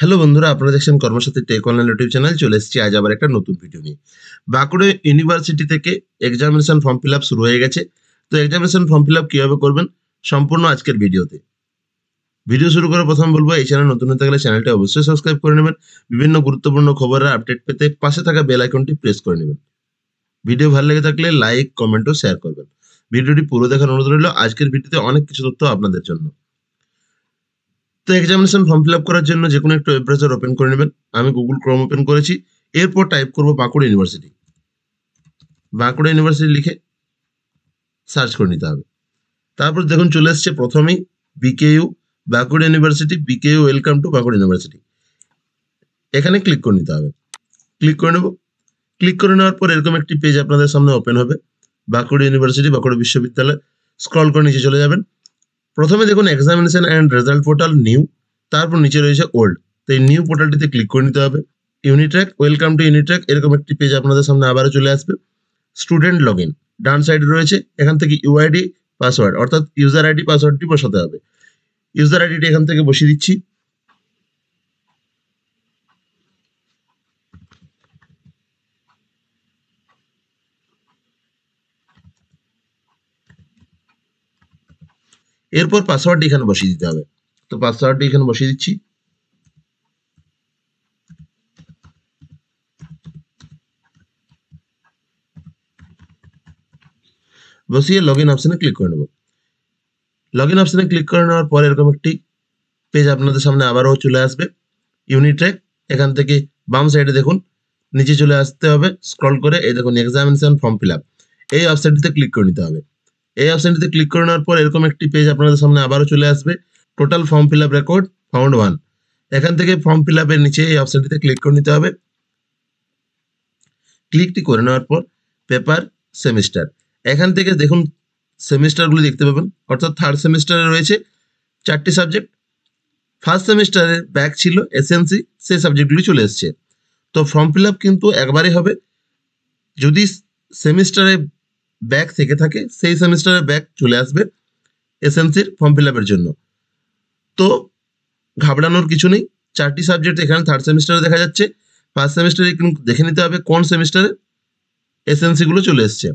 hello বন্ধুরা আপনারা দেখছেন Karmasathi tech online YouTube channel চলে এসেছি আজ আবার একটা নতুন ভিডিও নিয়ে বাঁকুড়া ইউনিভার্সিটি থেকে এক্সামিনেশন ফর্ম ফিল শুরু হয়ে গেছে তো এক্সামিনেশন ফর্ম ফিল আপ কীভাবে করবেন সম্পূর্ণ আজকের ভিডিওতে ভিডিও শুরু করে প্রথম বলবো এই চ্যানেল নতুন হতে গেলে চ্যানেলটি অবশ্যই সাবস্ক্রাইব করে নেবেন বিভিন্ন গুরুত্বপূর্ণ খবরের আপডেট পেতে পাশে থাকা বেল আইকনটি প্রেস করে নেবেন ভিডিও ভালো লেগে থাকলে লাইক কমেন্ট ও শেয়ার করবেন ভিডিওটি পুরো দেখার অনুরোধ রইল আজকের ভিডিওতে অনেক কিছু তথ্য আপনাদের জন্য তো এক্সামিনেশন ফর্ম ফিল আপ করার জন্য যে কোনো একটা ওয়েব ব্রাউজার ওপেন করে নেবেন আমি গুগল ক্রোম ওপেন করেছি এরপর টাইপ করব বাঁকুড়া ইউনিভার্সিটি বাঁকুড়া ইউনিভার্সিটি লিখে সার্চ করে নিতে হবে তারপর দেখুন চলে এসছে প্রথমেই BKU Bankura university BKU welcome to Bankura university এখানে ক্লিক করে নিতে হবে ক্লিক করে নেব ক্লিক করে নেওয়ার পর এরকম একটি পেজ আপনাদের সামনে ওপেন হবে বাঁকুড়া ইউনিভার্সিটি বাঁকুড়া বিশ্ববিদ্যালয় স্ক্রল করে নিচে চলে যাবেন প্রথমে দেখুন examination and result portal new তারপর নিচে রয়েছে ওল্ড তো এই নিউ পোর্টালটিতে ক্লিক করে নিতে হবে ইউনিট্র্যাক ওয়েলকাম টু ইউনিট্র্যাক এরকম একটি পেজ আপনাদের সামনে আবারও চলে আসবে স্টুডেন্ট লগ ইন ডান সাইডে রয়েছে এখান থেকে ইউআইডি পাসওয়ার্ড অর্থাৎ ইউজার আইডি পাসওয়ার্ডটি বসাতে হবে ইউজার আইডিটি এখান থেকে বসিয়ে দিচ্ছি এরপর পাসওয়ার্ড এখানে বসিয়ে দিতে হবে তো পাসওয়ার্ড এখানে বসিয়ে দিচ্ছি বসিয়ে লগ ইন অপশানে ক্লিক করে নেব লগ ইন অপশানে ক্লিক করে নেওয়ার পর এরকম একটি পেজ আপনাদের সামনে আবারও চলে আসবে ইউনিট্রেক এখান থেকে বাম সাইডে দেখুন নিচে চলে আসতে হবে স্ক্রল করে এই দেখুন এক্সামিনেশন ফর্ম ফিল আপ এই ওয়েবসাইটটিতে ক্লিক করে নিতে হবে এই অপশানটিতে ক্লিক করে নেওয়ার পর এরকম একটি পেজ আপনাদের সামনে আবারও চলে আসবে total form fill up record found one এখান থেকে ফর্ম ফিল আপের নিচে এই অপশানটিতে ক্লিক করে নিতে হবে ক্লিকটি করে নেওয়ার পর পেপার সেমিস্টার এখান থেকে দেখুন সেমিস্টারগুলি দেখতে পাবেন অর্থাৎ থার্ড সেমিস্টারে রয়েছে চারটি সাবজেক্ট ফার্স্ট সেমিস্টারে ব্যাক ছিল এসএনসি সেই সাবজেক্টগুলি চলে এসছে তো ফর্ম ফিল আপ কিন্তু একবারই হবে যদি সেমিস্টারে ব্যাক থেকে থাকে সেই সেমিস্টারের ব্যাক চলে আসবে এসএমসির ফর্ম ফিল আপের জন্য তো ঘাবড়ানোর কিছু নেই চারটি সাবজেক্ট এখানে থার্ড সেমিস্টারে দেখা যাচ্ছে ফার্স্ট সেমিস্টারে কিন্তু দেখে নিতে হবে কোন সেমিস্টারে এসএমসিগুলো চলে এসছে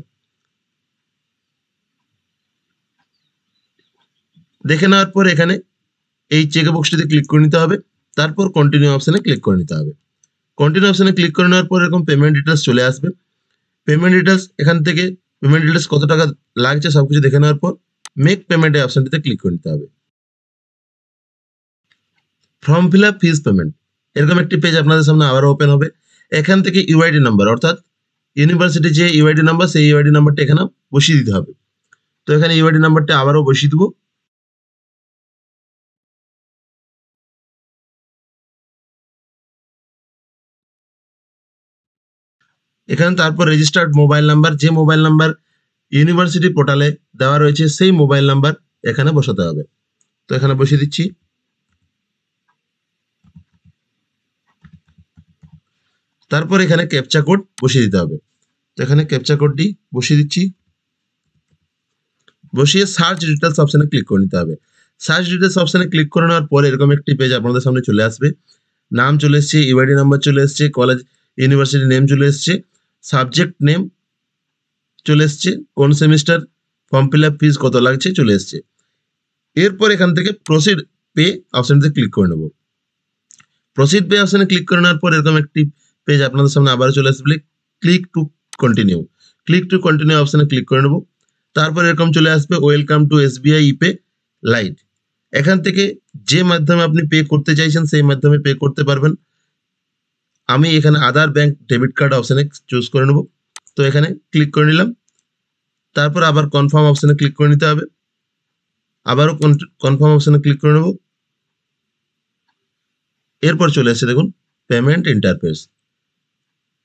দেখে নেওয়ার পর এখানে এই চেক বক্সটিতে ক্লিক করে নিতে হবে তারপর কন্টিনিউ অপশানে ক্লিক করে নিতে হবে কন্টিনিউ অপশানে ক্লিক করে নেওয়ার পর এরকম পেমেন্ট ডিটেলস চলে আসবে পেমেন্ট ডিটেলস এখান থেকে পেমেন্ট ডিটেলস কত টাকা লাগছে সব কিছু দেখে নেওয়ার পর মেক পেমেন্ট এই অপশনটিতে ক্লিক করে নিতে হবে form fill up fees payment এরকম একটি পেজ আপনাদের সামনে আবার ওপেন হবে এখান থেকে ইউআইডি নাম্বার অর্থাৎ ইউনিভার্সিটি যে ইউআইডি নাম্বার সেই ইউআইডি নাম্বারটা এখানে বসিয়ে দিতে হবে তো এখানে ইউআইডি নাম্বারটা আবারও বসিয়ে দেবো এখানে তারপর রেজিস্টার্ড মোবাইল নাম্বার যে মোবাইল নাম্বার ইউনিভার্সিটি পোর্টালে দেওয়া রয়েছে সেই মোবাইল নাম্বার এখানে বসাতে হবে তো এখানে বসিয়ে দিচ্ছি তারপর এখানে ক্যাপচা কোড বসিয়ে দিতে হবে তো এখানে ক্যাপচা কোডটি বসিয়ে দিচ্ছি বসিয়ে সার্চ ডিটেলস অপশানে ক্লিক করে নিতে হবে সার্চ ডিটেলস অপশানে ক্লিক করে নেওয়ার পরে এরকম একটি পেজ আপনাদের সামনে চলে আসবে নাম চলে এসছে ইউআইডি নাম্বার চলে এসছে কলেজ ইউনিভার্সিটি নেম চলে এসছে সাবজেক্ট নেম চলে এসছে কোন semester form fill up fees কত লাগছে চলে এসছে এরপর এখান থেকে প্রসিড পে অপশানটিতে ক্লিক করে নেব প্রসিড পে অপশানে ক্লিক করে নেওয়ার পর এরকম একটি পেজ আপনাদের সামনে আবার চলে আসবে click to continue click to continue অপশানে ক্লিক করে নেব তারপর এরকম চলে আসবে welcome to SBI pay lite এখান থেকে যে মাধ্যমে আপনি পে করতে চাইছেন সেই মাধ্যমে পে করতে পারবেন আমি এখানে আধার ব্যাংক ডেবিট কার্ড অপশানে চুজ করে নেব তো এখানে ক্লিক করে নিলাম তারপর আবার কনফার্ম অপশানে ক্লিক করে নিতে হবে আবারও কনফার্ম অপশানে ক্লিক করে নেব এরপর চলে আসছে দেখুন পেমেন্ট ইন্টারফেস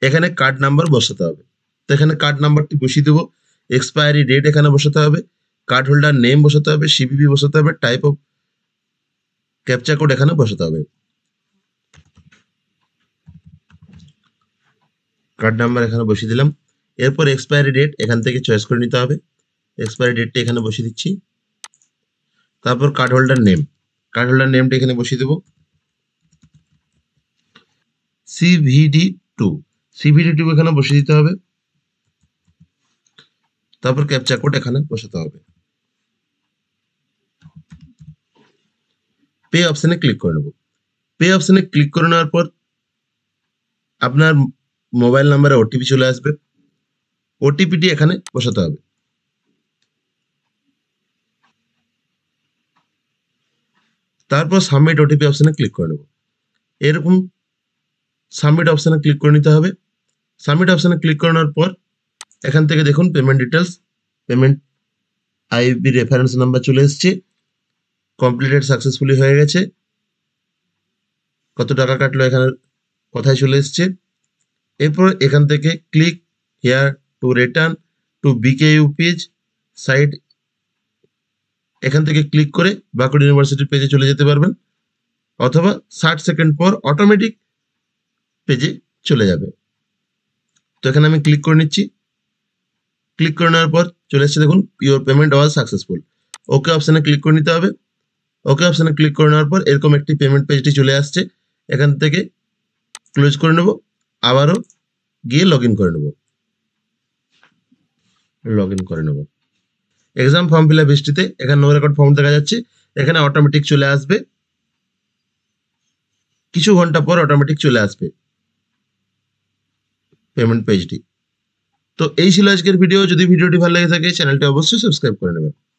এখানে কার্ড নাম্বার বসাতে হবে তো এখানে কার্ড নাম্বারটি বসিয়ে দেবো এক্সপায়ারি ডেট এখানে বসাতে হবে কার্ড হোল্ডার নেম বসাতে হবে সিবিপি বসাতে হবে টাইপ অফ ক্যাপচা কোড এখানে বসাতে হবে কার্ড নাম্বার এখানে বসিয়ে দিলাম এরপর এক্সপায়ারি ডেট এখান থেকে চয়েস করে নিতে হবে এক্সপায়ারি ডেটটা এখানে বসিয়ে দিচ্ছি তারপর card holder name card holder নেমটা এখানে বসিয়ে দেব সিভিডি টু সিভিডি টু এখানে বসিয়ে দিতে হবে তারপর ক্যাপচার কোড এখানে বসাতে হবে পে অপশানে ক্লিক করে নেব পে অপশানে ক্লিক করে নেওয়ার পর আপনার মোবাইল নাম্বারে ওটিপি চলে আসবে ওটিপিটি এখানে বসাতে হবে তারপর সাবমিট ওটিপি অপশানে ক্লিক করে নেব এরকম সাবমিট অপশানে ক্লিক করে নিতে হবে সাবমিট অপশানে ক্লিক করানোর পর এখান থেকে দেখুন payment details payment IB reference number চলে এসছে কমপ্লিটেড সাকসেসফুলি হয়ে গেছে কত টাকা কাটলো এখানে কথায় চলে এসছে এরপর এখান থেকে click here to return to BKU page site এখান থেকে ক্লিক করে বাঁকুড়া ইউনিভার্সিটির পেজে চলে যেতে পারবেন অথবা ষাট সেকেন্ড পর অটোমেটিক পেজে চলে যাবে তো এখানে আমি ক্লিক করে নিচ্ছি ক্লিক করে নেওয়ার পর চলে এসছে দেখুন your payment was successful okay অপশানে ক্লিক করে নিতে হবে ওকে অপশানে ক্লিক করে নেওয়ার পর এরকম একটি পেমেন্ট পেজটি চলে আসছে এখান থেকে ক্লোজ করে নেবো আবারও গিয়ে লগ ইন করে নেব লগ ইন করে নেব এক্সাম ফর্ম ফিল আপ এখানে নো রেকর্ড ফর্ম দেখা যাচ্ছে এখানে অটোমেটিক চলে আসবে কিছু ঘন্টা পর অটোমেটিক চলে আসবে পেমেন্ট পেজটি তো এই ছিল আজকের ভিডিও যদি ভিডিওটি ভালো লেগে থাকে চ্যানেলটি অবশ্যই সাবস্ক্রাইব করে নেবেন